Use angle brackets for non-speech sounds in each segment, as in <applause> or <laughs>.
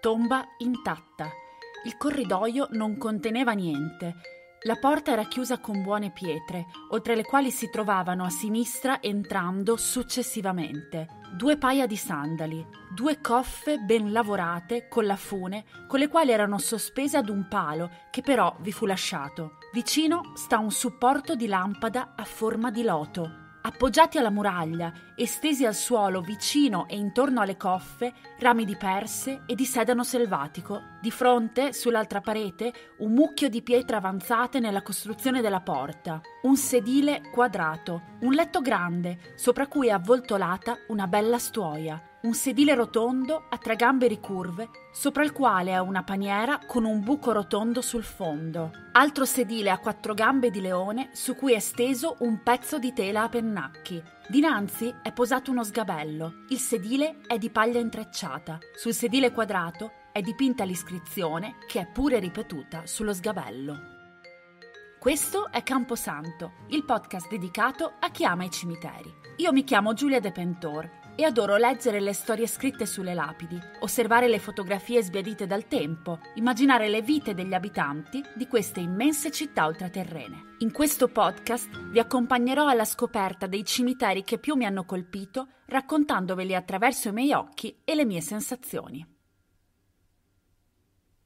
tomba intatta. Il corridoio non conteneva niente. La porta era chiusa con buone pietre, oltre le quali si trovavano a sinistra entrando successivamente due paia di sandali, due coffe ben lavorate con la fune, con le quali erano sospese ad un palo che però vi fu lasciato. Vicino sta un supporto di lampada a forma di loto, appoggiati alla muraglia, estesi al suolo vicino e intorno alle coffe, rami di perse e di sedano selvatico. Di fronte, sull'altra parete, un mucchio di pietre avanzate nella costruzione della porta, un sedile quadrato, un letto grande, sopra cui è avvoltolata una bella stuoia un sedile rotondo a tre gambe ricurve, sopra il quale è una paniera con un buco rotondo sul fondo. Altro sedile a quattro gambe di leone su cui è steso un pezzo di tela a pennacchi. Dinanzi è posato uno sgabello. Il sedile è di paglia intrecciata. Sul sedile quadrato è dipinta l'iscrizione, che è pure ripetuta sullo sgabello. Questo è Camposanto, il podcast dedicato a chi ama i cimiteri. Io mi chiamo Giulia De Pentor e adoro leggere le storie scritte sulle lapidi, osservare le fotografie sbiadite dal tempo, immaginare le vite degli abitanti di queste immense città ultraterrene. In questo podcast vi accompagnerò alla scoperta dei cimiteri che più mi hanno colpito, raccontandoveli attraverso i miei occhi e le mie sensazioni.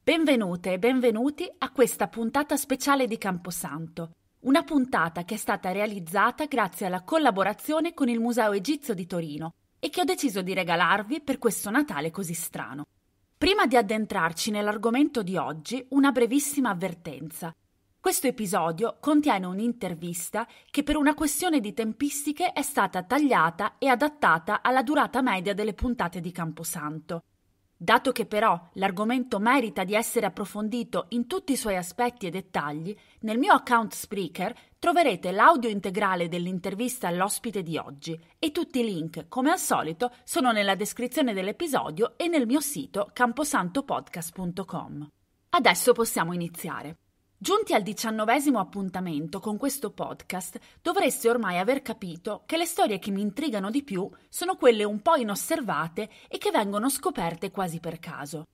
Benvenute e benvenuti a questa puntata speciale di Camposanto, una puntata che è stata realizzata grazie alla collaborazione con il Museo Egizio di Torino e che ho deciso di regalarvi per questo Natale così strano. Prima di addentrarci nell'argomento di oggi, una brevissima avvertenza. Questo episodio contiene un'intervista che per una questione di tempistiche è stata tagliata e adattata alla durata media delle puntate di Camposanto. Dato che però l'argomento merita di essere approfondito in tutti i suoi aspetti e dettagli, nel mio account Spreaker troverete l'audio integrale dell'intervista all'ospite di oggi e tutti i link, come al solito, sono nella descrizione dell'episodio e nel mio sito camposantopodcast.com. Adesso possiamo iniziare. Giunti al diciannovesimo appuntamento con questo podcast, dovreste ormai aver capito che le storie che mi intrigano di più sono quelle un po' inosservate e che vengono scoperte quasi per caso.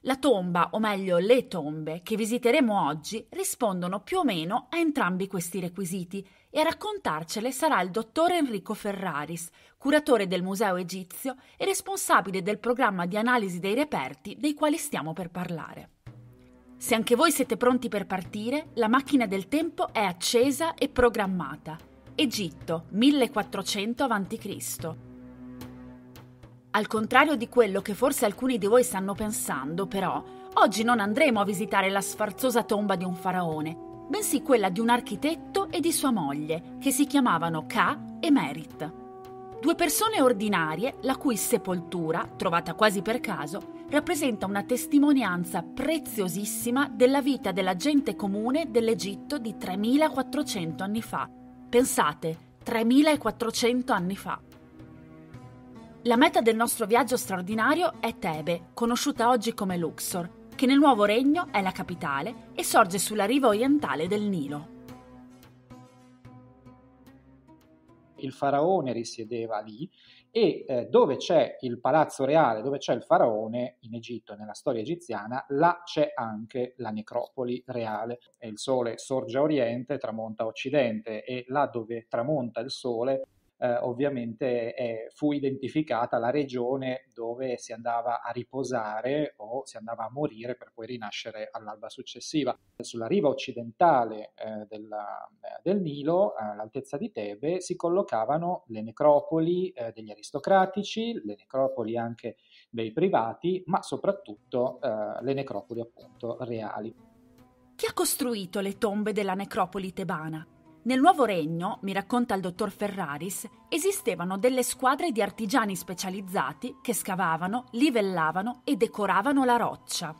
La tomba, o meglio le tombe, che visiteremo oggi rispondono più o meno a entrambi questi requisiti e a raccontarcele sarà il dottor Enrico Ferraris, curatore del Museo Egizio e responsabile del programma di analisi dei reperti dei quali stiamo per parlare. Se anche voi siete pronti per partire, la macchina del tempo è accesa e programmata. Egitto, 1400 a.C. Al contrario di quello che forse alcuni di voi stanno pensando, però, oggi non andremo a visitare la sfarzosa tomba di un faraone, bensì quella di un architetto e di sua moglie, che si chiamavano Ka e Merit. Due persone ordinarie, la cui sepoltura, trovata quasi per caso, rappresenta una testimonianza preziosissima della vita della gente comune dell'Egitto di 3400 anni fa. Pensate, 3400 anni fa. La meta del nostro viaggio straordinario è Tebe, conosciuta oggi come Luxor, che nel nuovo regno è la capitale e sorge sulla riva orientale del Nilo. il faraone risiedeva lì e eh, dove c'è il palazzo reale, dove c'è il faraone in Egitto, nella storia egiziana, là c'è anche la necropoli reale. E il sole sorge a oriente, tramonta a occidente e là dove tramonta il sole eh, ovviamente eh, fu identificata la regione dove si andava a riposare o si andava a morire per poi rinascere all'alba successiva. Sulla riva occidentale eh, della, eh, del Nilo, eh, all'altezza di Tebe, si collocavano le necropoli eh, degli aristocratici, le necropoli anche dei privati, ma soprattutto le necropoli appunto reali. Chi ha costruito le tombe della necropoli tebana? Nel nuovo regno, mi racconta il dottor Ferraris, esistevano delle squadre di artigiani specializzati che scavavano, livellavano e decoravano la roccia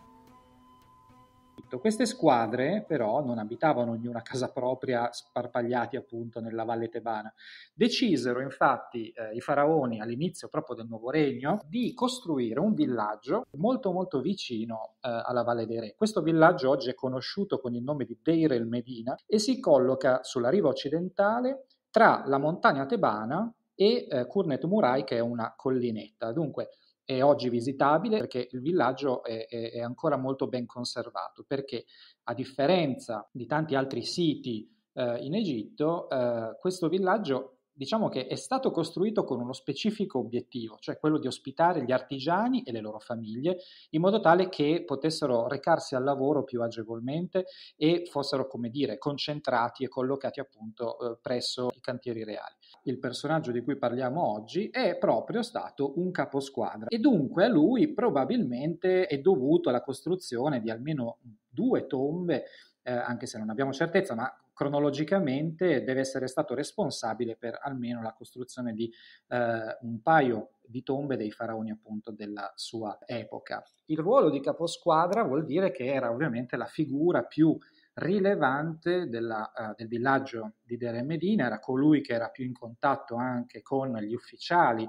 detto. Queste squadre però non abitavano ognuna a casa propria, sparpagliati appunto nella valle tebana. Decisero infatti eh, i faraoni all'inizio proprio del nuovo regno di costruire un villaggio molto molto vicino eh, alla valle dei re. Questo villaggio oggi è conosciuto con il nome di Deir el Medina e si colloca sulla riva occidentale tra la montagna tebana e eh, Kurnet Murai che è una collinetta. Dunque è oggi visitabile perché il villaggio è, è, è, ancora molto ben conservato, perché a differenza di tanti altri siti eh, in Egitto, eh, questo villaggio diciamo che è stato costruito con uno specifico obiettivo, cioè quello di ospitare gli artigiani e le loro famiglie, in modo tale che potessero recarsi al lavoro più agevolmente e fossero, come dire, concentrati e collocati appunto eh, presso i cantieri reali il personaggio di cui parliamo oggi, è proprio stato un caposquadra e dunque a lui probabilmente è dovuto la costruzione di almeno due tombe, eh, anche se non abbiamo certezza, ma cronologicamente deve essere stato responsabile per almeno la costruzione di eh, un paio di tombe dei faraoni appunto della sua epoca. Il ruolo di caposquadra vuol dire che era ovviamente la figura più rilevante della, uh, del villaggio di Dere Medina, era colui che era più in contatto anche con gli ufficiali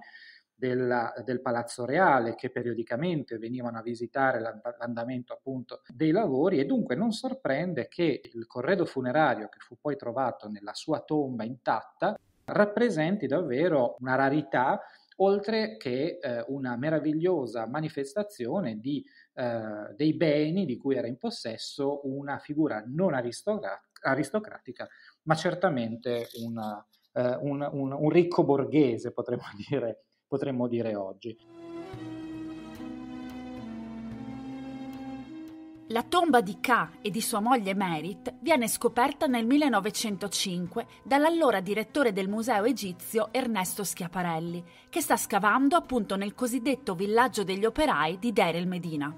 della, del Palazzo Reale che periodicamente venivano a visitare l'andamento appunto dei lavori e dunque non sorprende che il corredo funerario che fu poi trovato nella sua tomba intatta rappresenti davvero una rarità oltre che eh, una meravigliosa manifestazione di, eh, dei beni di cui era in possesso una figura non aristocrat- aristocratica, ma certamente una, eh, un, un, un, ricco borghese, potremmo <laughs> dire, potremmo dire oggi. La tomba di K e di sua moglie Merit viene scoperta nel 1905 dall'allora direttore del museo egizio Ernesto Schiaparelli, che sta scavando appunto nel cosiddetto villaggio degli operai di Deir el Medina.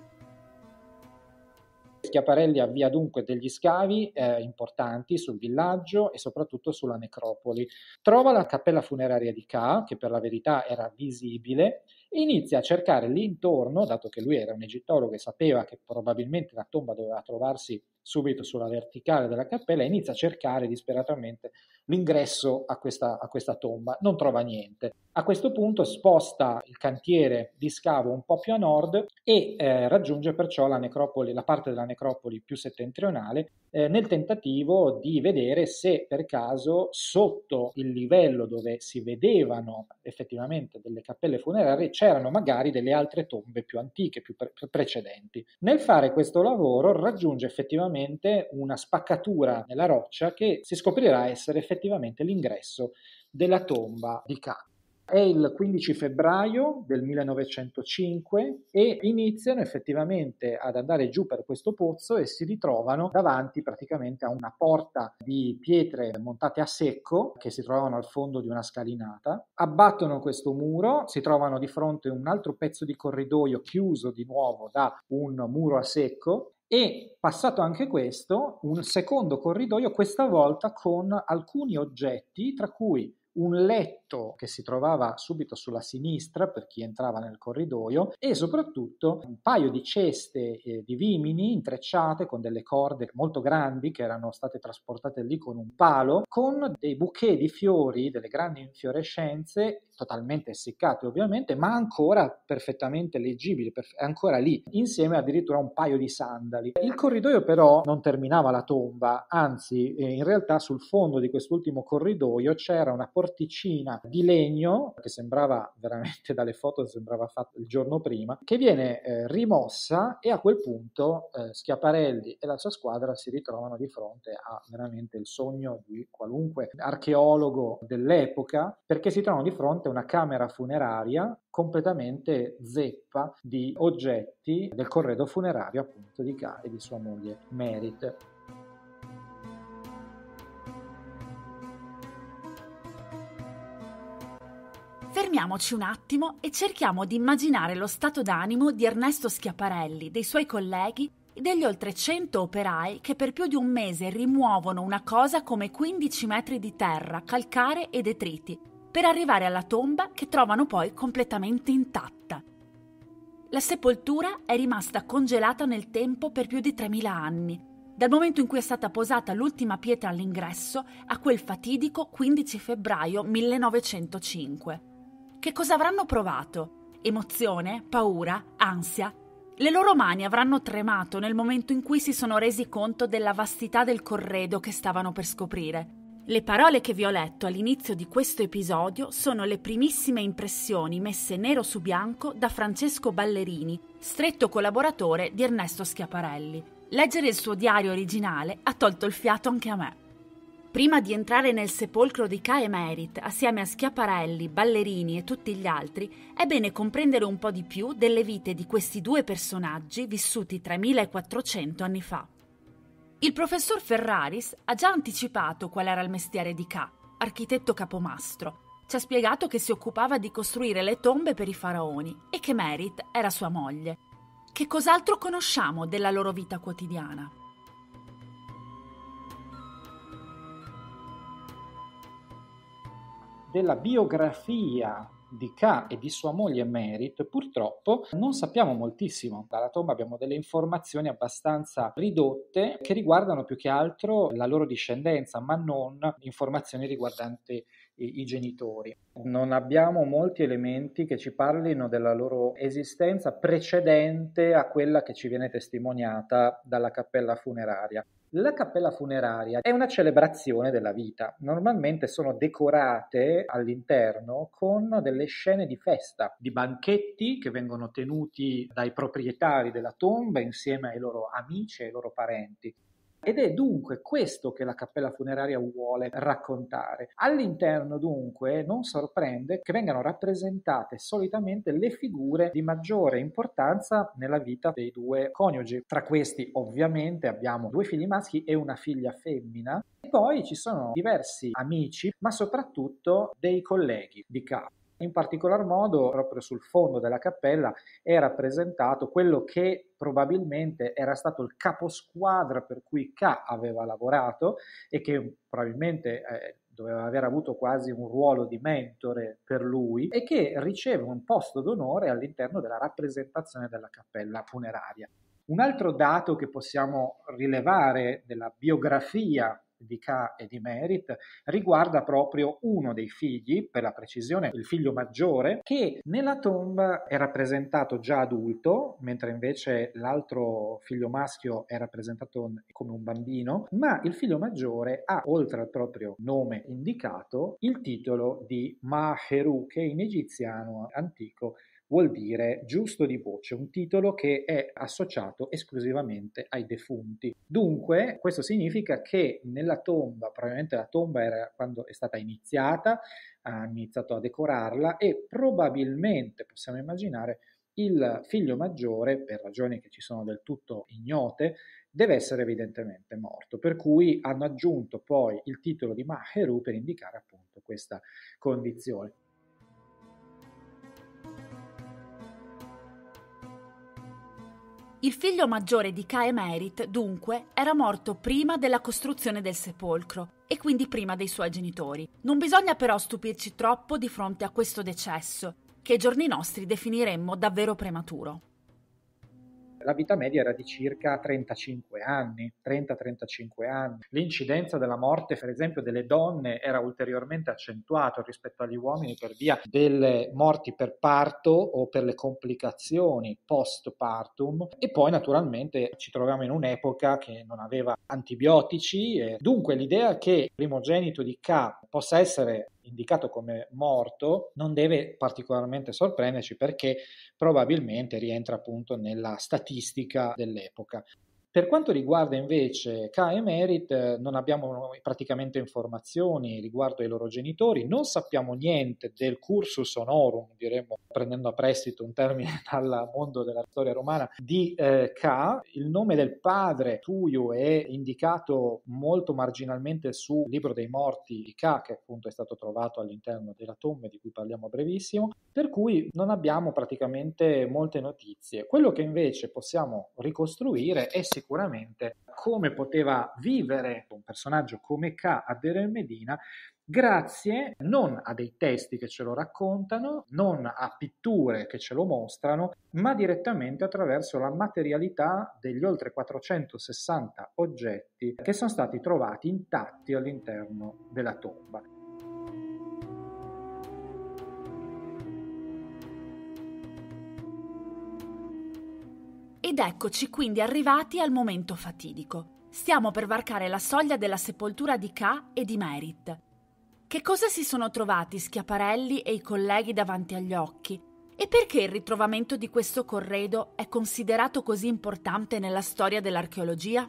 Schiaparelli avvia dunque degli scavi eh, importanti sul villaggio e soprattutto sulla necropoli. Trova la cappella funeraria di K, che per la verità era visibile, inizia a cercare l'intorno, dato che lui era un egittologo e sapeva che probabilmente la tomba doveva trovarsi subito sulla verticale della cappella, inizia a cercare disperatamente l'ingresso a questa, a questa tomba, non trova niente. A questo punto sposta il cantiere di scavo un po' più a nord e eh, raggiunge perciò la, necropoli, la parte della necropoli più settentrionale eh, nel tentativo di vedere se per caso sotto il livello dove si vedevano effettivamente delle cappelle funerarie c'erano magari delle altre tombe più antiche, più pre- precedenti. Nel fare questo lavoro raggiunge effettivamente una spaccatura nella roccia che si scoprirà essere effettivamente l'ingresso della tomba di Kant. È il 15 febbraio del 1905 e iniziano effettivamente ad andare giù per questo pozzo e si ritrovano davanti praticamente a una porta di pietre montate a secco che si trovavano al fondo di una scalinata. Abbattono questo muro, si trovano di fronte a un altro pezzo di corridoio chiuso di nuovo da un muro a secco e passato anche questo, un secondo corridoio, questa volta con alcuni oggetti, tra cui un letto che si trovava subito sulla sinistra per chi entrava nel corridoio e soprattutto un paio di ceste eh, di vimini intrecciate con delle corde molto grandi che erano state trasportate lì con un palo con dei bouquet di fiori, delle grandi infiorescenze totalmente essiccate ovviamente, ma ancora perfettamente leggibili, perf- ancora lì, insieme addirittura a un paio di sandali. Il corridoio però non terminava la tomba, anzi eh, in realtà sul fondo di quest'ultimo corridoio c'era una portata porticina di legno che sembrava veramente dalle foto sembrava fatta il giorno prima che viene eh, rimossa e a quel punto eh, Schiaparelli e la sua squadra si ritrovano di fronte a veramente il sogno di qualunque archeologo dell'epoca perché si trovano di fronte a una camera funeraria completamente zeppa di oggetti del corredo funerario appunto di Ca e di sua moglie Merit. Fermiamoci un attimo e cerchiamo di immaginare lo stato d'animo di Ernesto Schiaparelli, dei suoi colleghi e degli oltre 100 operai che per più di un mese rimuovono una cosa come 15 metri di terra, calcare e detriti, per arrivare alla tomba che trovano poi completamente intatta. La sepoltura è rimasta congelata nel tempo per più di 3.000 anni, dal momento in cui è stata posata l'ultima pietra all'ingresso a quel fatidico 15 febbraio 1905. Che cosa avranno provato? Emozione, paura, ansia? Le loro mani avranno tremato nel momento in cui si sono resi conto della vastità del corredo che stavano per scoprire. Le parole che vi ho letto all'inizio di questo episodio sono le primissime impressioni messe nero su bianco da Francesco Ballerini, stretto collaboratore di Ernesto Schiaparelli. Leggere il suo diario originale ha tolto il fiato anche a me. Prima di entrare nel sepolcro di Cae Merit, assieme a Schiaparelli, Ballerini e tutti gli altri, è bene comprendere un po' di più delle vite di questi due personaggi vissuti 3400 anni fa. Il professor Ferraris ha già anticipato qual era il mestiere di Ka, architetto capomastro. Ci ha spiegato che si occupava di costruire le tombe per i faraoni e che Merit era sua moglie. Che cos'altro conosciamo della loro vita quotidiana? della biografia di K e di sua moglie Merit, purtroppo non sappiamo moltissimo. Dalla tomba abbiamo delle informazioni abbastanza ridotte che riguardano più che altro la loro discendenza, ma non informazioni riguardanti i, genitori. Non abbiamo molti elementi che ci parlino della loro esistenza precedente a quella che ci viene testimoniata dalla cappella funeraria. La cappella funeraria è una celebrazione della vita. Normalmente sono decorate all'interno con delle scene di festa, di banchetti che vengono tenuti dai proprietari della tomba insieme ai loro amici e ai loro parenti. Ed è dunque questo che la cappella funeraria vuole raccontare. All'interno dunque non sorprende che vengano rappresentate solitamente le figure di maggiore importanza nella vita dei due coniugi. Tra questi ovviamente abbiamo due figli maschi e una figlia femmina. E poi ci sono diversi amici, ma soprattutto dei colleghi di capo. In particolar modo, proprio sul fondo della cappella è rappresentato quello che probabilmente era stato il caposquadra per cui K aveva lavorato e che probabilmente eh, doveva aver avuto quasi un ruolo di mentore per lui e che riceve un posto d'onore all'interno della rappresentazione della cappella funeraria. Un altro dato che possiamo rilevare della biografia di K e di Merit riguarda proprio uno dei figli, per la precisione il figlio maggiore, che nella tomba è rappresentato già adulto, mentre invece l'altro figlio maschio è rappresentato come un bambino, ma il figlio maggiore ha, oltre al proprio nome indicato, il titolo di Maheru, che in egiziano antico vuol dire giusto di voce, un titolo che è associato esclusivamente ai defunti. Dunque, questo significa che nella tomba, probabilmente la tomba era quando è stata iniziata, ha iniziato a decorarla e probabilmente possiamo immaginare il figlio maggiore, per ragioni che ci sono del tutto ignote, deve essere evidentemente morto, per cui hanno aggiunto poi il titolo di Maheru per indicare appunto questa condizione. Il figlio maggiore di Merit, dunque, era morto prima della costruzione del sepolcro e quindi prima dei suoi genitori. Non bisogna però stupirci troppo di fronte a questo decesso, che ai giorni nostri definiremmo davvero prematuro. La vita media era di circa 35 anni, 30-35 anni. L'incidenza della morte, per esempio, delle donne era ulteriormente accentuata rispetto agli uomini per via delle morti per parto o per le complicazioni post partum e poi naturalmente ci troviamo in un'epoca che non aveva antibiotici e dunque l'idea che il primogenito di K possa essere indicato come morto non deve particolarmente sorprenderci perché probabilmente rientra appunto nella statistica dell'epoca. Per quanto riguarda invece Ka e Merit, eh, non abbiamo praticamente informazioni riguardo ai loro genitori, non sappiamo niente del cursus honorum, diremmo prendendo a prestito un termine <laughs> dal mondo della storia romana, di eh, K. Il nome del padre Tuyu è indicato molto marginalmente sul libro dei morti di Ka, che appunto è stato trovato all'interno della tomba di cui parliamo a brevissimo, per cui non abbiamo praticamente molte notizie. Quello che invece possiamo ricostruire è sicuramente sicuramente come poteva vivere un personaggio come K a Derer Medina grazie non a dei testi che ce lo raccontano, non a pitture che ce lo mostrano, ma direttamente attraverso la materialità degli oltre 460 oggetti che sono stati trovati intatti all'interno della tomba. Ed eccoci quindi arrivati al momento fatidico. Stiamo per varcare la soglia della sepoltura di Ka e di Merit. Che cosa si sono trovati Schiaparelli e i colleghi davanti agli occhi? E perché il ritrovamento di questo corredo è considerato così importante nella storia dell'archeologia?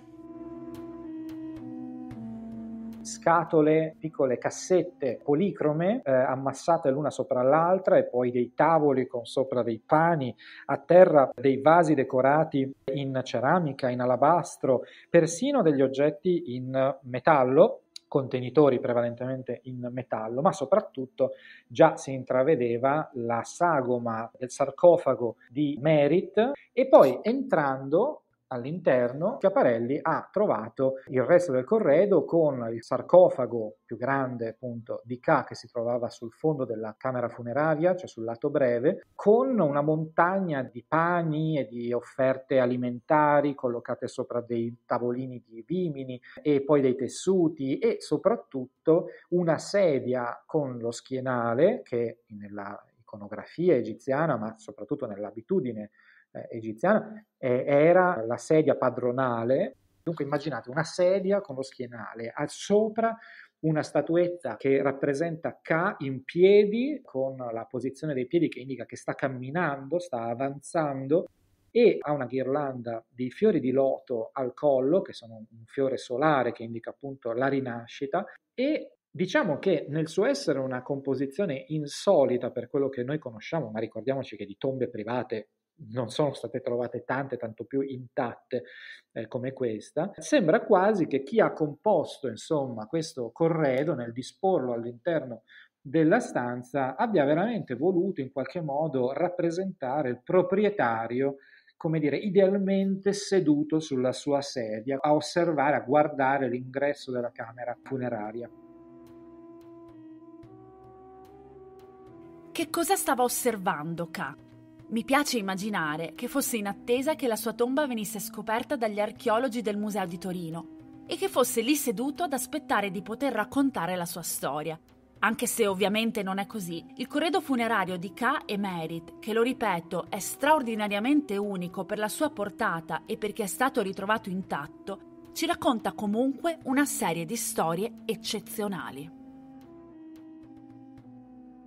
scatole, piccole cassette policrome eh, ammassate l'una sopra l'altra e poi dei tavoli con sopra dei pani, a terra dei vasi decorati in ceramica, in alabastro, persino degli oggetti in metallo contenitori prevalentemente in metallo, ma soprattutto già si intravedeva la sagoma del sarcofago di Merit e poi entrando All'interno Schiaparelli ha trovato il resto del corredo con il sarcofago più grande appunto di K che si trovava sul fondo della camera funeraria, cioè sul lato breve, con una montagna di pani e di offerte alimentari collocate sopra dei tavolini di vimini e poi dei tessuti e soprattutto una sedia con lo schienale che nella iconografia egiziana, ma soprattutto nell'abitudine eh, egiziana, eh, era la sedia padronale. Dunque immaginate una sedia con lo schienale, al sopra una statuetta che rappresenta K in piedi, con la posizione dei piedi che indica che sta camminando, sta avanzando e ha una ghirlanda di fiori di loto al collo, che sono un fiore solare che indica appunto la rinascita, e Diciamo che nel suo essere una composizione insolita per quello che noi conosciamo, ma ricordiamoci che di tombe private non sono state trovate tante, tanto più intatte eh, come questa, sembra quasi che chi ha composto insomma, questo corredo nel disporlo all'interno della stanza abbia veramente voluto in qualche modo rappresentare il proprietario come dire, idealmente seduto sulla sua sedia a osservare, a guardare l'ingresso della camera funeraria. Che cosa stava osservando Ka? Mi piace immaginare che fosse in attesa che la sua tomba venisse scoperta dagli archeologi del Museo di Torino e che fosse lì seduto ad aspettare di poter raccontare la sua storia. Anche se ovviamente non è così, il corredo funerario di Ka e Merit, che lo ripeto è straordinariamente unico per la sua portata e perché è stato ritrovato intatto, ci racconta comunque una serie di storie eccezionali.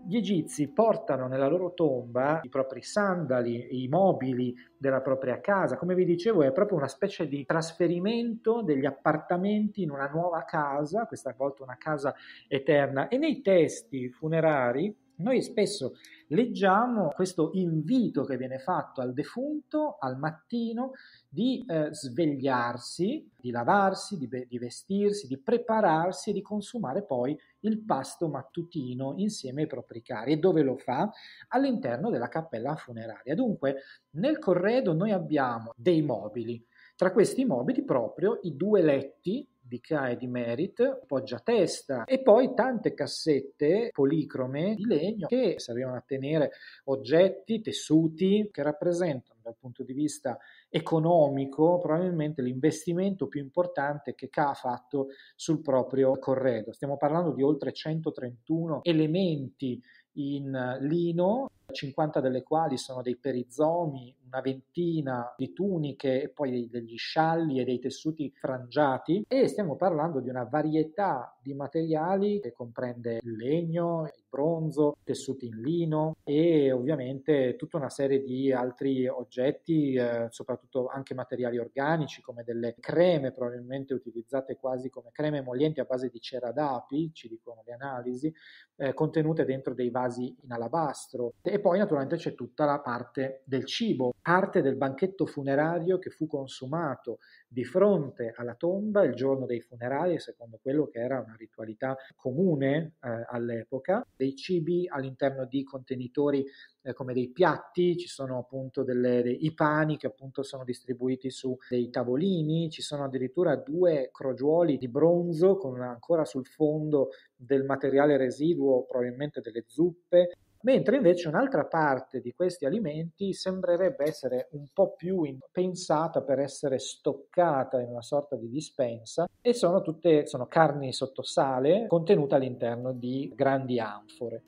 Gli egizi portano nella loro tomba i propri sandali, i mobili della propria casa. Come vi dicevo, è proprio una specie di trasferimento degli appartamenti in una nuova casa, questa volta una casa eterna. E nei testi funerari noi spesso leggiamo questo invito che viene fatto al defunto al mattino di eh, svegliarsi, di lavarsi, di, be- di vestirsi, di prepararsi e di consumare poi il pasto mattutino insieme ai propri cari. E dove lo fa? All'interno della cappella funeraria. Dunque, nel corredo noi abbiamo dei mobili. Tra questi mobili proprio i due letti di e di Merit, poggia testa e poi tante cassette policrome di legno che servivano a tenere oggetti, tessuti che rappresentano dal punto di vista economico probabilmente l'investimento più importante che CA ha fatto sul proprio corredo. Stiamo parlando di oltre 131 elementi in lino, 50 delle quali sono dei perizomi una ventina di tuniche e poi degli scialli e dei tessuti frangiati e stiamo parlando di una varietà di materiali che comprende il legno, il bronzo, tessuti in lino e ovviamente tutta una serie di altri oggetti, eh, soprattutto anche materiali organici come delle creme probabilmente utilizzate quasi come creme emollienti a base di cera d'api, ci dicono le analisi, eh, contenute dentro dei vasi in alabastro e poi naturalmente c'è tutta la parte del cibo parte del banchetto funerario che fu consumato di fronte alla tomba il giorno dei funerali, secondo quello che era una ritualità comune eh, all'epoca, dei cibi all'interno di contenitori eh, come dei piatti, ci sono appunto delle, dei pani che appunto sono distribuiti su dei tavolini, ci sono addirittura due crogioli di bronzo con ancora sul fondo del materiale residuo probabilmente delle zuppe mentre invece un'altra parte di questi alimenti sembrerebbe essere un po' più pensata per essere stoccata in una sorta di dispensa e sono tutte sono carni sottosale contenute all'interno di grandi anfore.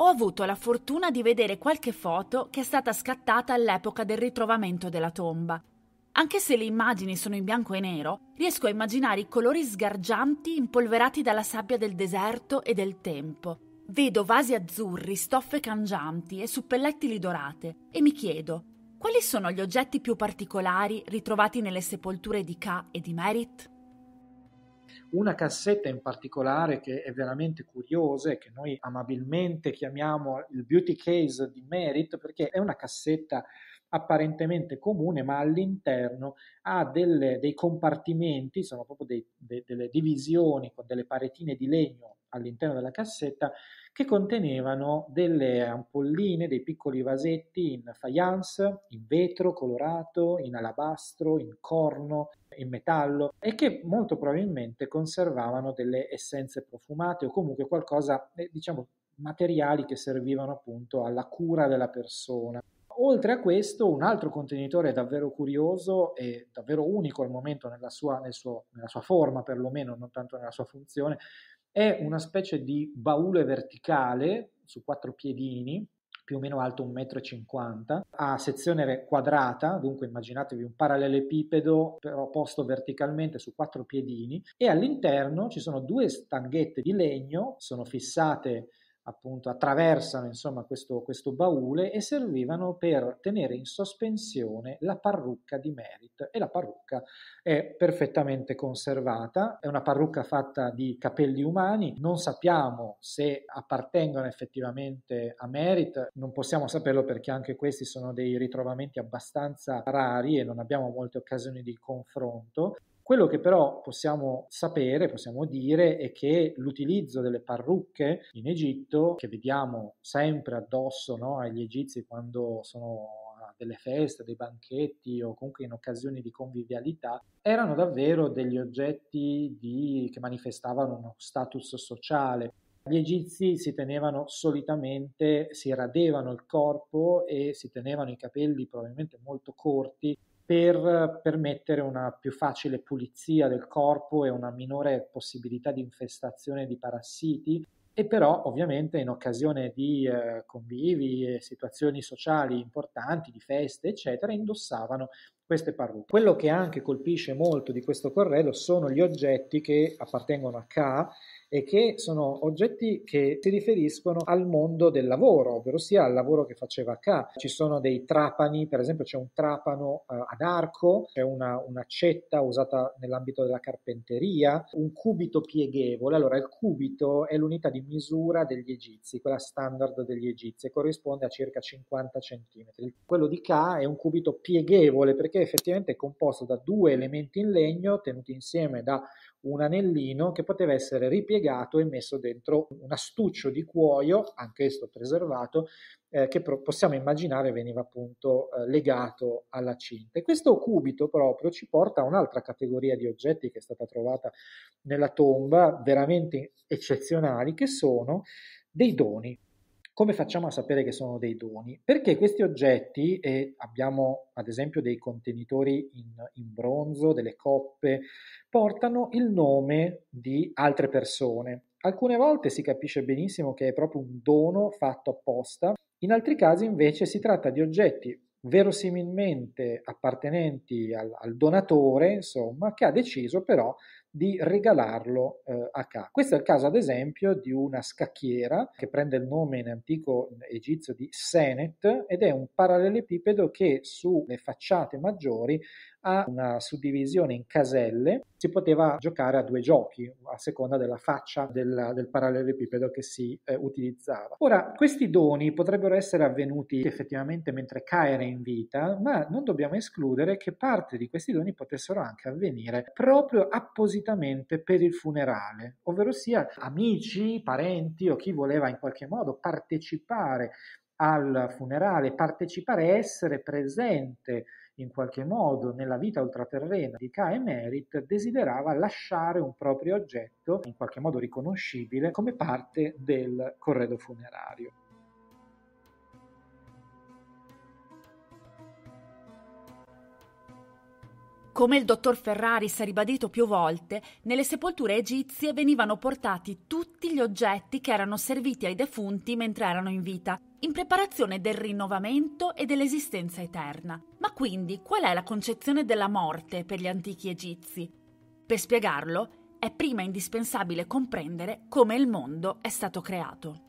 Ho avuto la fortuna di vedere qualche foto che è stata scattata all'epoca del ritrovamento della tomba anche se le immagini sono in bianco e nero, riesco a immaginare i colori sgargianti impolverati dalla sabbia del deserto e del tempo. Vedo vasi azzurri, stoffe cangianti e suppellettili dorate e mi chiedo quali sono gli oggetti più particolari ritrovati nelle sepolture di Ka e di Merit? Una cassetta in particolare che è veramente curiosa e che noi amabilmente chiamiamo il beauty case di Merit perché è una cassetta apparentemente comune, ma all'interno ha delle, dei compartimenti, sono proprio dei, de, delle divisioni con delle paretine di legno all'interno della cassetta che contenevano delle ampolline, dei piccoli vasetti in faience, in vetro colorato, in alabastro, in corno, in metallo e che molto probabilmente conservavano delle essenze profumate o comunque qualcosa, eh, diciamo, materiali che servivano appunto alla cura della persona. Oltre a questo, un altro contenitore davvero curioso e davvero unico al momento nella sua, nel suo, nella sua forma, perlomeno, non tanto nella sua funzione, è una specie di baule verticale su quattro piedini, più o meno alto 1,50 m, a sezione quadrata, dunque immaginatevi un parallelepipedo però posto verticalmente su quattro piedini e all'interno ci sono due stanghette di legno, sono fissate appunto attraversano insomma, questo, questo, baule e servivano per tenere in sospensione la parrucca di Merit e la parrucca è perfettamente conservata, è una parrucca fatta di capelli umani, non sappiamo se appartengono effettivamente a Merit, non possiamo saperlo perché anche questi sono dei ritrovamenti abbastanza rari e non abbiamo molte occasioni di confronto. Quello che però possiamo sapere, possiamo dire, è che l'utilizzo delle parrucche in Egitto, che vediamo sempre addosso no, agli egizi quando sono delle feste, dei banchetti o comunque in occasioni di convivialità, erano davvero degli oggetti di, che manifestavano uno status sociale. Gli egizi si tenevano solitamente, si radevano il corpo e si tenevano i capelli probabilmente molto corti per eh, permettere una più facile pulizia del corpo e una minore possibilità di infestazione di parassiti e però ovviamente in occasione di eh, convivi e situazioni sociali importanti, di feste, eccetera, indossavano queste parrucche. Quello che anche colpisce molto di questo corredo sono gli oggetti che appartengono a Ka e che sono oggetti che si riferiscono al mondo del lavoro, ovvero sia al lavoro che faceva K. Ci sono dei trapani, per esempio c'è un trapano eh, ad arco, c'è una, un'accetta usata nell'ambito della carpenteria, un cubito pieghevole. Allora il cubito è l'unità di misura degli egizi, quella standard degli egizi e corrisponde a circa 50 cm. Quello di K è un cubito pieghevole perché effettivamente è composto da due elementi in legno tenuti insieme da un anellino che poteva essere ripiegato piegato e messo dentro un astuccio di cuoio, anch'esso preservato, eh, che pro- possiamo immaginare veniva appunto eh, legato alla cinta. E questo cubito proprio ci porta a un'altra categoria di oggetti che è stata trovata nella tomba, veramente eccezionali, che sono dei doni. Come facciamo a sapere che sono dei doni? Perché questi oggetti, e abbiamo ad esempio dei contenitori in, in bronzo, delle coppe, portano il nome di altre persone. Alcune volte si capisce benissimo che è proprio un dono fatto apposta, in altri casi invece si tratta di oggetti verosimilmente appartenenti al, al donatore, insomma, che ha deciso però di regalarlo eh, a Ka. Questo è il caso ad esempio di una scacchiera che prende il nome in antico egizio di Senet ed è un parallelepipedo che sulle facciate maggiori a una suddivisione in caselle, si poteva giocare a due giochi a seconda della faccia del, del parallelepipedo che si eh, utilizzava. Ora, questi doni potrebbero essere avvenuti effettivamente mentre Kai era in vita, ma non dobbiamo escludere che parte di questi doni potessero anche avvenire proprio appositamente per il funerale, ovvero sia amici, parenti o chi voleva in qualche modo partecipare al funerale, partecipare, essere presente in qualche modo nella vita ultraterrena di K. Emerit desiderava lasciare un proprio oggetto, in qualche modo riconoscibile, come parte del corredo funerario. Come il dottor Ferraris ha ribadito più volte, nelle sepolture egizie venivano portati tutti gli oggetti che erano serviti ai defunti mentre erano in vita, in preparazione del rinnovamento e dell'esistenza eterna. Ma quindi qual è la concezione della morte per gli antichi egizi? Per spiegarlo, è prima indispensabile comprendere come il mondo è stato creato.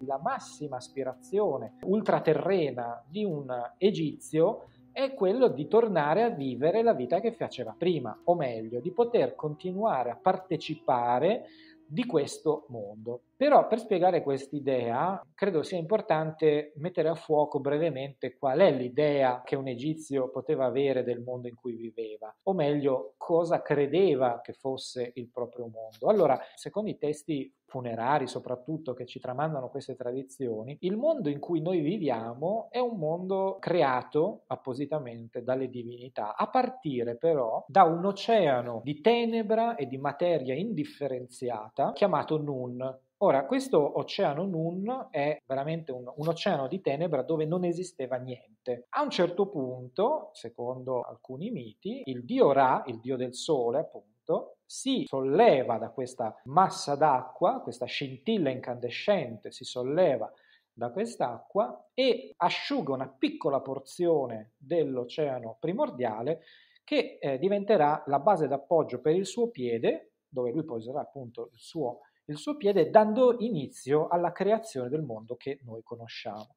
La massima aspirazione ultraterrena di un egizio è quello di tornare a vivere la vita che faceva prima, o meglio, di poter continuare a partecipare di questo mondo. Però per spiegare quest'idea credo sia importante mettere a fuoco brevemente qual è l'idea che un egizio poteva avere del mondo in cui viveva, o meglio cosa credeva che fosse il proprio mondo. Allora, secondo i testi funerari soprattutto che ci tramandano queste tradizioni, il mondo in cui noi viviamo è un mondo creato appositamente dalle divinità, a partire però da un oceano di tenebra e di materia indifferenziata chiamato Nun, Ora, questo oceano Nun è veramente un, un, oceano di tenebra dove non esisteva niente. A un certo punto, secondo alcuni miti, il dio Ra, il dio del sole, appunto, Egitto, si solleva da questa massa d'acqua, questa scintilla incandescente si solleva da quest'acqua e asciuga una piccola porzione dell'oceano primordiale che eh, diventerà la base d'appoggio per il suo piede, dove lui poserà appunto il suo, il suo piede, dando inizio alla creazione del mondo che noi conosciamo.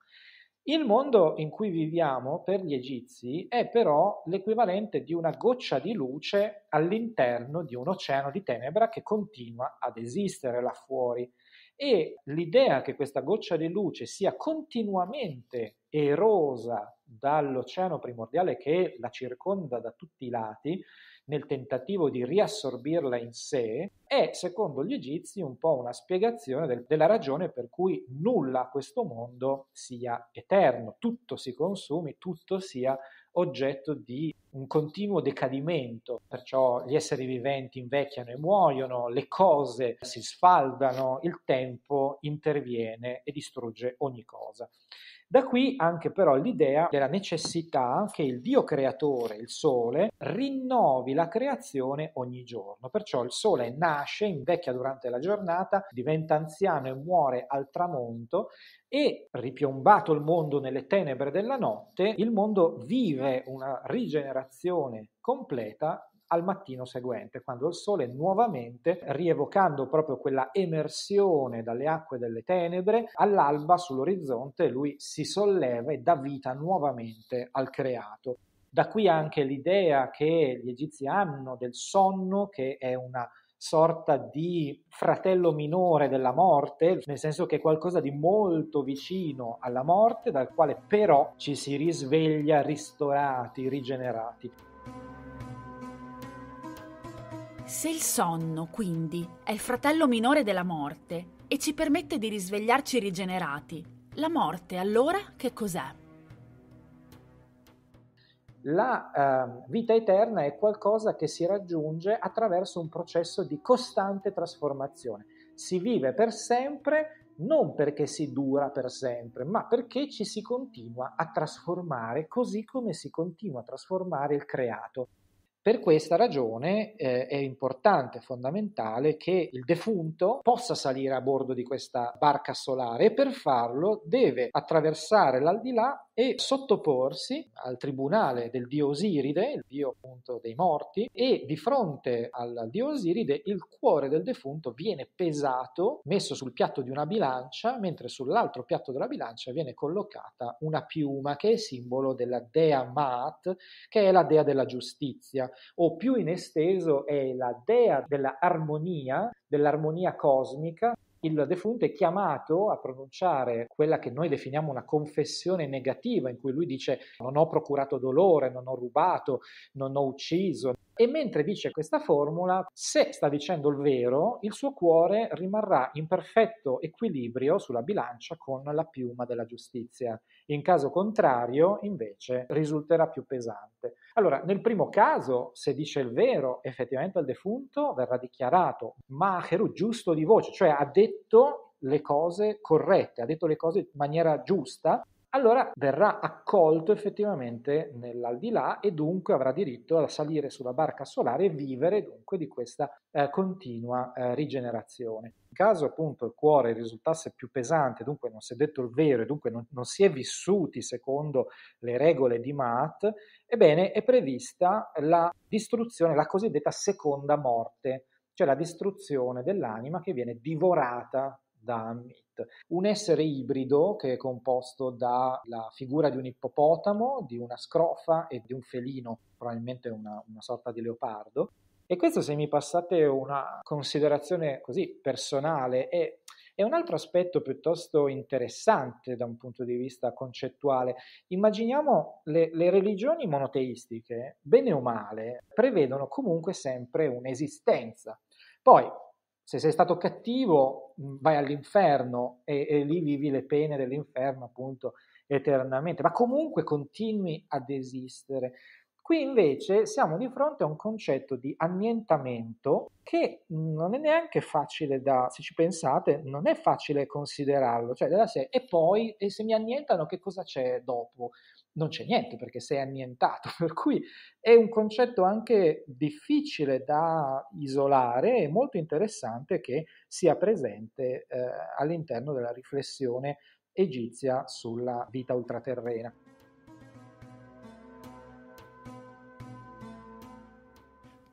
Il mondo in cui viviamo per gli egizi è però l'equivalente di una goccia di luce all'interno di un oceano di tenebra che continua ad esistere là fuori e l'idea che questa goccia di luce sia continuamente erosa dall'oceano primordiale che la circonda da tutti i lati nel tentativo di riassorbirla in sé, è, secondo gli egizi, un po' una spiegazione del, della ragione per cui nulla a questo mondo sia eterno, tutto si consumi, tutto sia oggetto di un continuo decadimento, perciò gli esseri viventi invecchiano e muoiono, le cose si sfaldano, il tempo interviene e distrugge ogni cosa. Da qui anche però l'idea della necessità che il Dio creatore, il Sole, rinnovi la creazione ogni giorno. Perciò il Sole nasce, invecchia durante la giornata, diventa anziano e muore al tramonto e ripiombato il mondo nelle tenebre della notte, il mondo vive una rigenerazione completa al mattino seguente, quando il sole nuovamente, rievocando proprio quella emersione dalle acque delle tenebre, all'alba sull'orizzonte lui si solleva e dà vita nuovamente al creato. Da qui anche l'idea che gli egizi hanno del sonno, che è una sorta di fratello minore della morte, nel senso che è qualcosa di molto vicino alla morte, dal quale però ci si risveglia ristorati, rigenerati. Se il sonno, quindi, è il fratello minore della morte e ci permette di risvegliarci rigenerati, la morte allora che cos'è? La eh, vita eterna è qualcosa che si raggiunge attraverso un processo di costante trasformazione. Si vive per sempre non perché si dura per sempre, ma perché ci si continua a trasformare, così come si continua a trasformare il creato. Per questa ragione eh, è importante, fondamentale, che il defunto possa salire a bordo di questa barca solare e per farlo deve attraversare l'aldilà e sottoporsi al tribunale del dio Osiride, il dio appunto dei morti, e di fronte al dio Osiride il cuore del defunto viene pesato, messo sul piatto di una bilancia, mentre sull'altro piatto della bilancia viene collocata una piuma che è simbolo della dea Maat, che è la dea della giustizia, o più in esteso è la dea della armonia, dell'armonia cosmica, il defunto è chiamato a pronunciare quella che noi definiamo una confessione negativa, in cui lui dice non ho procurato dolore, non ho rubato, non ho ucciso. E mentre dice questa formula, se sta dicendo il vero, il suo cuore rimarrà in perfetto equilibrio sulla bilancia con la piuma della giustizia in caso contrario invece risulterà più pesante. Allora, nel primo caso, se dice il vero effettivamente al defunto, verrà dichiarato maheru giusto di voce, cioè ha detto le cose corrette, ha detto le cose in maniera giusta, allora verrà accolto effettivamente nell'aldilà e dunque avrà diritto a salire sulla barca solare e vivere dunque di questa eh, continua eh, rigenerazione caso appunto il cuore risultasse più pesante, dunque non si è detto il vero e dunque non, non, si è vissuti secondo le regole di Maat, ebbene è prevista la distruzione, la cosiddetta seconda morte, cioè la distruzione dell'anima che viene divorata da Amit. Un essere ibrido che è composto dalla figura di un ippopotamo, di una scrofa e di un felino, probabilmente una, una sorta di leopardo, e questo, se mi passate una considerazione così personale, è è un altro aspetto piuttosto interessante da un punto di vista concettuale. Immaginiamo le, le religioni monoteistiche, bene o male, prevedono comunque sempre un'esistenza. Poi, se sei stato cattivo, mm, vai all'inferno e, e lì vivi le pene dell'inferno, appunto, eternamente, ma comunque continui ad esistere. Qui invece siamo di fronte a un concetto di annientamento che non è neanche facile da, se ci pensate, non è facile considerarlo, cioè della serie, e poi, e se mi annientano che cosa c'è dopo? Non c'è niente perché sei annientato, <laughs> per cui è un concetto anche difficile da isolare e molto interessante che sia presente eh, all'interno della riflessione egizia sulla vita ultraterrena.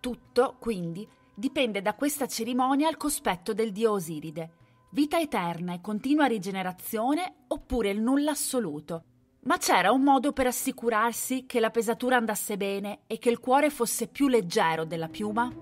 Tutto, quindi, dipende da questa cerimonia al cospetto del dio Osiride. Vita eterna e continua rigenerazione oppure il nulla assoluto. Ma c'era un modo per assicurarsi che la pesatura andasse bene e che il cuore fosse più leggero della piuma?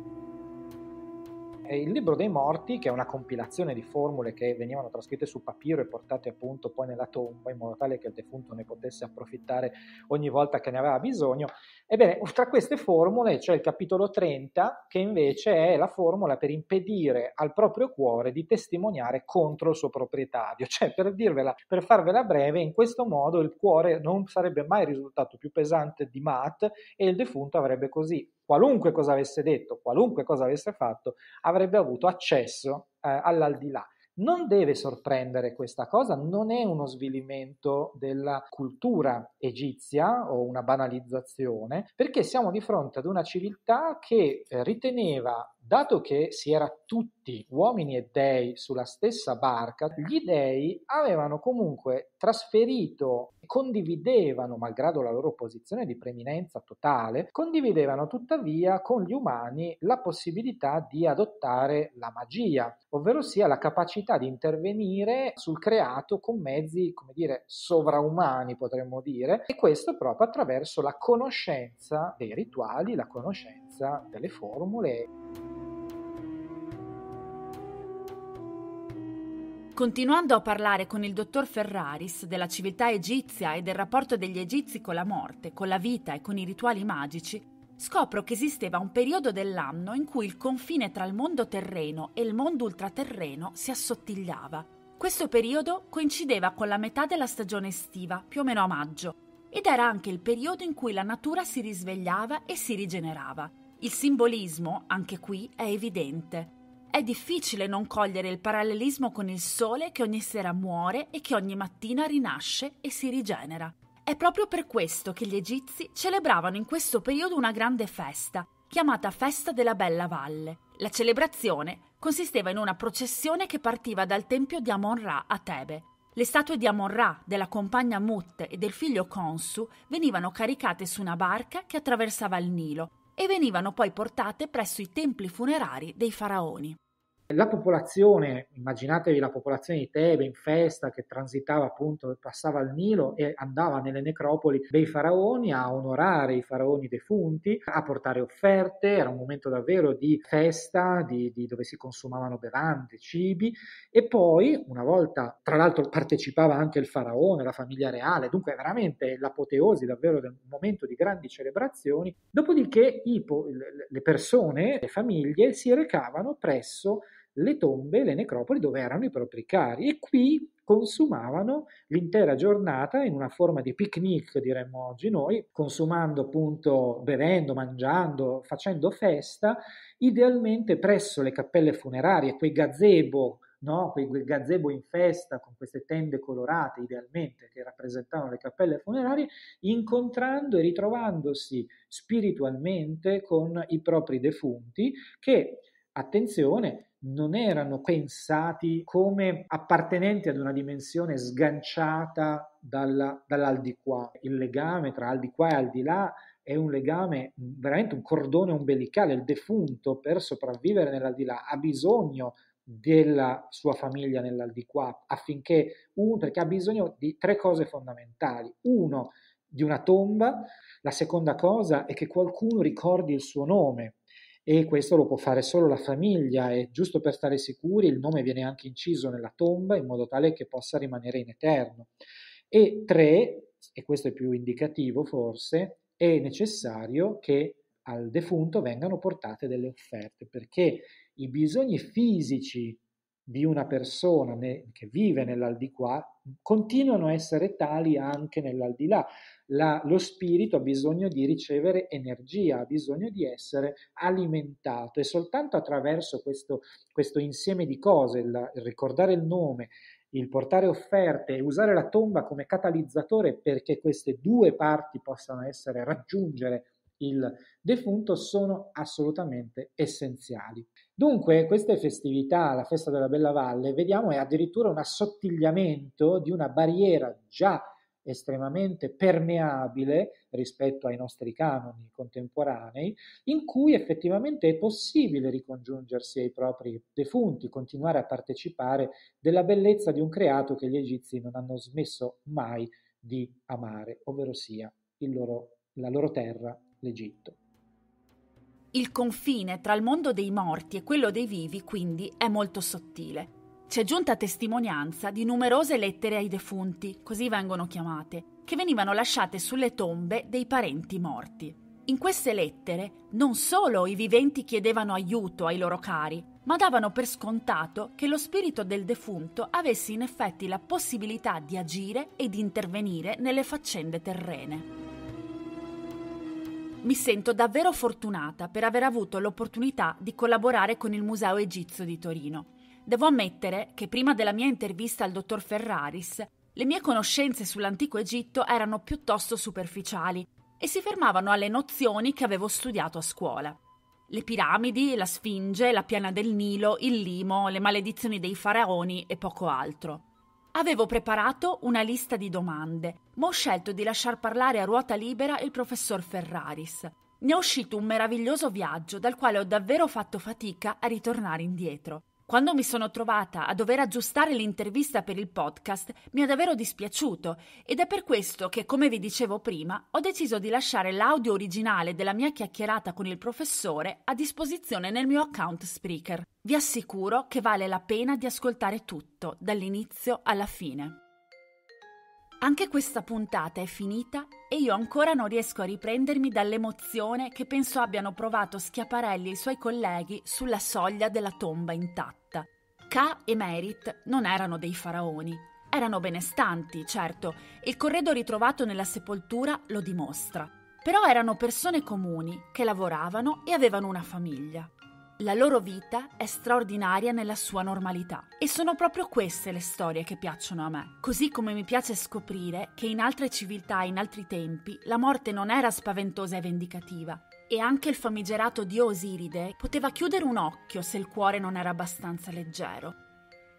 il libro dei morti, che è una compilazione di formule che venivano trascritte su papiro e portate appunto poi nella tomba in modo tale che il defunto ne potesse approfittare ogni volta che ne aveva bisogno. Ebbene, tra queste formule c'è il capitolo 30 che invece è la formula per impedire al proprio cuore di testimoniare contro il suo proprietario. Cioè, per, dirvela, per farvela breve, in questo modo il cuore non sarebbe mai risultato più pesante di Matt e il defunto avrebbe così qualunque cosa avesse detto, qualunque cosa avesse fatto, avrebbe avuto accesso eh, all'aldilà. Non deve sorprendere questa cosa, non è uno svilimento della cultura egizia o una banalizzazione, perché siamo di fronte ad una civiltà che eh, riteneva Dato che si era tutti uomini e dei sulla stessa barca, gli dei avevano comunque trasferito e condividevano, malgrado la loro posizione di preminenza totale, condividevano tuttavia con gli umani la possibilità di adottare la magia, ovvero sia la capacità di intervenire sul creato con mezzi, come dire, sovraumani, potremmo dire, e questo proprio attraverso la conoscenza dei rituali, la conoscenza delle formule. Continuando a parlare con il dottor Ferraris della civiltà egizia e del rapporto degli egizi con la morte, con la vita e con i rituali magici, scopro che esisteva un periodo dell'anno in cui il confine tra il mondo terreno e il mondo ultraterreno si assottigliava. Questo periodo coincideva con la metà della stagione estiva, più o meno a maggio, ed era anche il periodo in cui la natura si risvegliava e si rigenerava. Il simbolismo, anche qui, è evidente. È difficile non cogliere il parallelismo con il Sole che ogni sera muore e che ogni mattina rinasce e si rigenera. È proprio per questo che gli egizi celebravano in questo periodo una grande festa, chiamata Festa della Bella Valle. La celebrazione consisteva in una processione che partiva dal tempio di Amon-Ra a Tebe. Le statue di Amon-Ra, della compagna Mut e del figlio Khonsu venivano caricate su una barca che attraversava il Nilo e venivano poi portate presso i templi funerari dei faraoni. La popolazione, immaginatevi la popolazione di Tebe in festa che transitava appunto, passava il Nilo e andava nelle necropoli dei faraoni a onorare i faraoni defunti, a portare offerte, era un momento davvero di festa, di, di dove si consumavano bevande, cibi e poi una volta, tra l'altro partecipava anche il faraone, la famiglia reale, dunque veramente l'apoteosi davvero del momento di grandi celebrazioni, dopodiché i, le persone, le famiglie si recavano presso le tombe, le necropoli dove erano i propri cari e qui consumavano l'intera giornata in una forma di picnic, diremmo oggi noi, consumando appunto, bevendo, mangiando, facendo festa, idealmente presso le cappelle funerarie, quei gazebo no? quel gazebo in festa con queste tende colorate idealmente che rappresentavano le cappelle funerarie, incontrando e ritrovandosi spiritualmente con i propri defunti che, attenzione, non erano pensati come appartenenti ad una dimensione sganciata dalla, dall'al di qua. Il legame tra al di qua e al di là è un legame, veramente un cordone ombelicale. Il defunto per sopravvivere là ha bisogno della sua famiglia nell'aldilà affinché uno, perché ha bisogno di tre cose fondamentali. Uno, di una tomba, la seconda cosa è che qualcuno ricordi il suo nome, e questo lo può fare solo la famiglia e giusto per stare sicuri il nome viene anche inciso nella tomba in modo tale che possa rimanere in eterno. E tre, e questo è più indicativo forse, è necessario che al defunto vengano portate delle offerte perché i bisogni fisici di una persona ne, che vive nell'aldiquà continuano a essere tali anche nell'aldilà. La, lo spirito ha bisogno di ricevere energia, ha bisogno di essere alimentato e soltanto attraverso questo, questo insieme di cose, il, il ricordare il nome, il portare offerte e usare la tomba come catalizzatore perché queste due parti possano essere raggiungere il defunto sono assolutamente essenziali. Dunque, queste festività, la festa della Bella Valle, vediamo è addirittura un assottigliamento di una barriera già estremamente permeabile rispetto ai nostri canoni contemporanei, in cui effettivamente è possibile ricongiungersi ai propri defunti, continuare a partecipare della bellezza di un creato che gli egizi non hanno smesso mai di amare, ovvero sia loro, la loro terra l'Egitto. Il confine tra il mondo dei morti e quello dei vivi quindi è molto sottile. C'è giunta testimonianza di numerose lettere ai defunti, così vengono chiamate, che venivano lasciate sulle tombe dei parenti morti. In queste lettere non solo i viventi chiedevano aiuto ai loro cari, ma davano per scontato che lo spirito del defunto avesse in effetti la possibilità di agire e di intervenire nelle faccende terrene. Mi sento davvero fortunata per aver avuto l'opportunità di collaborare con il Museo Egizio di Torino. Devo ammettere che prima della mia intervista al dottor Ferraris, le mie conoscenze sull'antico Egitto erano piuttosto superficiali e si fermavano alle nozioni che avevo studiato a scuola. Le piramidi, la Sfinge, la piana del Nilo, il limo, le maledizioni dei faraoni e poco altro. Avevo preparato una lista di domande, ma ho scelto di lasciar parlare a ruota libera il professor Ferraris. Ne è uscito un meraviglioso viaggio dal quale ho davvero fatto fatica a ritornare indietro. Quando mi sono trovata a dover aggiustare l'intervista per il podcast mi è davvero dispiaciuto ed è per questo che, come vi dicevo prima, ho deciso di lasciare l'audio originale della mia chiacchierata con il professore a disposizione nel mio account Spreaker. Vi assicuro che vale la pena di ascoltare tutto, dall'inizio alla fine. Anche questa puntata è finita e io ancora non riesco a riprendermi dall'emozione che penso abbiano provato Schiaparelli e i suoi colleghi sulla soglia della tomba intatta. Ka e Merit non erano dei faraoni. Erano benestanti, certo, e il corredo ritrovato nella sepoltura lo dimostra. Però erano persone comuni che lavoravano e avevano una famiglia. La loro vita è straordinaria nella sua normalità. E sono proprio queste le storie che piacciono a me. Così come mi piace scoprire che in altre civiltà, in altri tempi, la morte non era spaventosa e vendicativa. E anche il famigerato dio Osiride poteva chiudere un occhio se il cuore non era abbastanza leggero.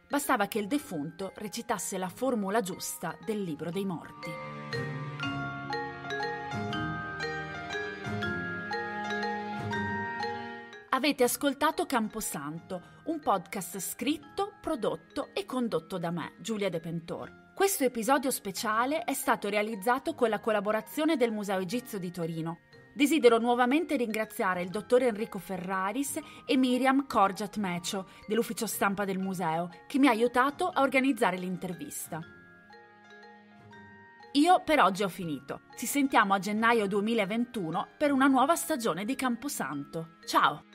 Bastava che il defunto recitasse la formula giusta del libro dei morti. Avete ascoltato Camposanto, un podcast scritto, prodotto e condotto da me, Giulia De Pentor. Questo episodio speciale è stato realizzato con la collaborazione del Museo Egizio di Torino. Desidero nuovamente ringraziare il dottor Enrico Ferraris e Miriam Corgiat Mecio dell'ufficio stampa del museo, che mi ha aiutato a organizzare l'intervista. Io per oggi ho finito. Ci sentiamo a gennaio 2021 per una nuova stagione di Camposanto. Ciao!